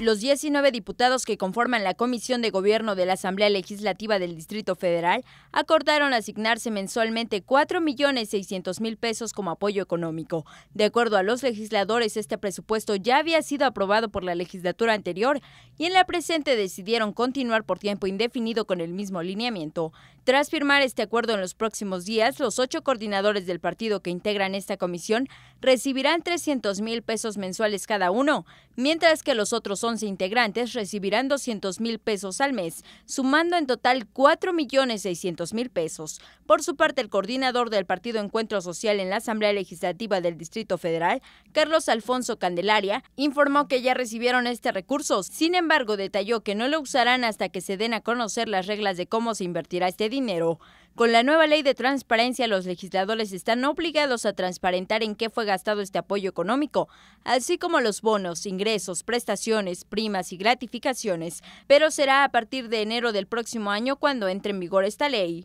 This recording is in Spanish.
Los 19 diputados que conforman la Comisión de Gobierno de la Asamblea Legislativa del Distrito Federal acordaron asignarse mensualmente 4.600.000 pesos como apoyo económico. De acuerdo a los legisladores, este presupuesto ya había sido aprobado por la legislatura anterior y en la presente decidieron continuar por tiempo indefinido con el mismo lineamiento. Tras firmar este acuerdo en los próximos días, los ocho coordinadores del partido que integran esta comisión recibirán 300.000 pesos mensuales cada uno, mientras que los otros 11 integrantes recibirán 200 mil pesos al mes, sumando en total 4 millones 600 mil pesos. Por su parte, el coordinador del Partido Encuentro Social en la Asamblea Legislativa del Distrito Federal, Carlos Alfonso Candelaria, informó que ya recibieron este recurso. Sin embargo, detalló que no lo usarán hasta que se den a conocer las reglas de cómo se invertirá este dinero. Con la nueva ley de transparencia, los legisladores están obligados a transparentar en qué fue gastado este apoyo económico, así como los bonos, ingresos, prestaciones, primas y gratificaciones, pero será a partir de enero del próximo año cuando entre en vigor esta ley.